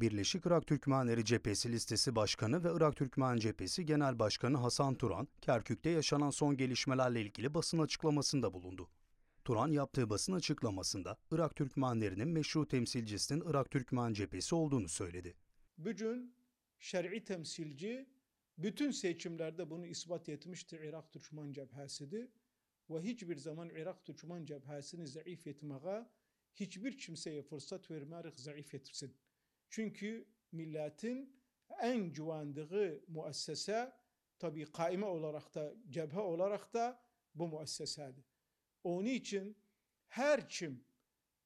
Birleşik Irak Türkmenleri Cephesi listesi başkanı ve Irak Türkmen Cephesi Genel Başkanı Hasan Turan, Kerkük'te yaşanan son gelişmelerle ilgili basın açıklamasında bulundu. Turan yaptığı basın açıklamasında Irak Türkmenlerinin meşru temsilcisinin Irak Türkmen Cephesi olduğunu söyledi. Bugün şer'i temsilci bütün seçimlerde bunu ispat etmiştir Irak Türkmen Cephesi'di ve hiçbir zaman Irak Türkmen Cephesi'ni zayıf etmeye hiçbir kimseye fırsat vermeyerek zayıf etsin. Çünkü milletin en güvendiği müessese tabi kaime olarak da cebhe olarak da bu müessesedir. Onun için her kim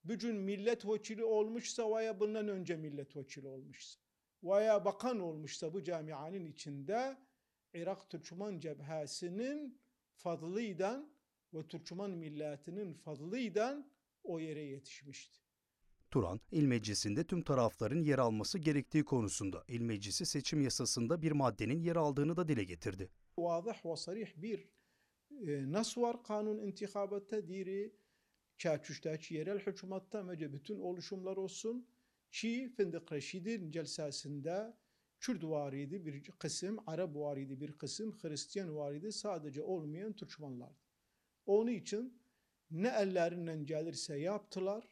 bugün milletvekili olmuşsa veya bundan önce milletvekili olmuşsa veya bakan olmuşsa bu camianın içinde Irak Türkmen cebhesinin fadlıyla ve Türkmen milletinin fadlıyla o yere yetişmişti. Turan, İl Meclisi'nde tüm tarafların yer alması gerektiği konusunda İl Meclisi seçim yasasında bir maddenin yer aldığını da dile getirdi. ve وصريح bir e, nas var kanun intikabı tediri kaçuştaki yerel hükümette mece bütün oluşumlar olsun ki Fındık Reşid'in celsasında Kürt varidi bir kısım, Arap varidi bir kısım, Hristiyan varidi sadece olmayan Türkmenlardı. Onun için ne ellerinden gelirse yaptılar,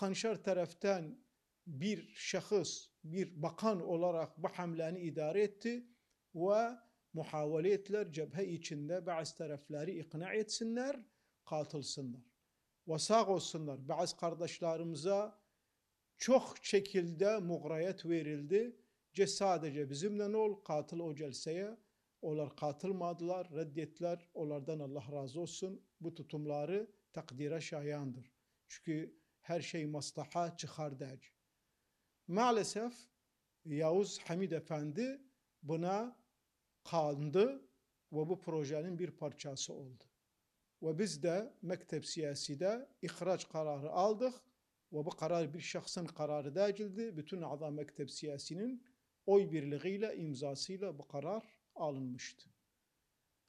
Kanşar taraftan bir şahıs, bir bakan olarak bu hamleni idare etti ve muhavele ettiler cephe içinde bazı tarafları ikna etsinler, katılsınlar. Vasak olsunlar. Bazı kardeşlerimize çok şekilde muğrayet verildi. Ce sadece bizimle ol, katıl o celseye. Onlar katılmadılar, reddettiler. Onlardan Allah razı olsun. Bu tutumları takdire şayandır. Çünkü her şey maslaha çıkar der. Maalesef Yavuz Hamid Efendi buna kandı ve bu projenin bir parçası oldu. Ve biz de mektep siyaside ihraç kararı aldık ve bu karar bir şahsın kararı değildi. Bütün Ada Mektep Siyasi'nin oy birliğiyle, imzasıyla bu karar alınmıştı.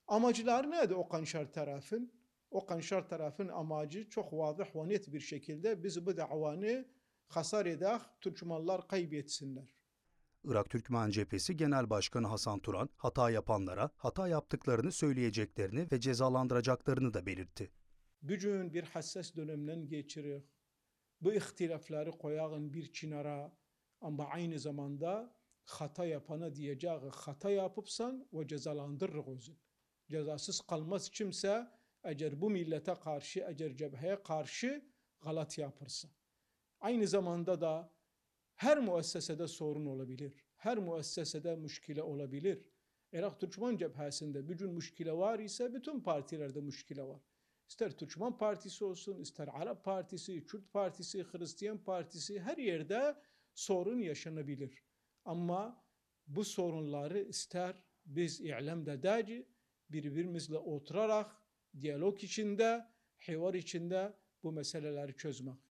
Amacılar neydi Okan Şer tarafın? o kanşar tarafın amacı çok vazih ve net bir şekilde biz bu davanı hasar edak Türkmenler kaybetsinler. Irak Türkmen Cephesi Genel Başkanı Hasan Turan, hata yapanlara hata yaptıklarını söyleyeceklerini ve cezalandıracaklarını da belirtti. Bugün bir hassas dönemden geçiriyor. Bu ihtilafları koyağın bir çinara ama aynı zamanda hata yapana diyeceği hata yapıpsan ve cezalandırırız. Cezasız kalmaz kimse eğer bu millete karşı, eğer cepheye karşı galat yaparsa. Aynı zamanda da her müessesede sorun olabilir. Her müessesede müşkile olabilir. Irak Türkmen cephesinde bir gün müşkile var ise bütün partilerde müşkile var. İster Türkmen Partisi olsun, ister Arap Partisi, Kürt Partisi, Hristiyan Partisi her yerde sorun yaşanabilir. Ama bu sorunları ister biz ilamda daci birbirimizle oturarak diyalog içinde, hivar içinde bu meseleleri çözmek.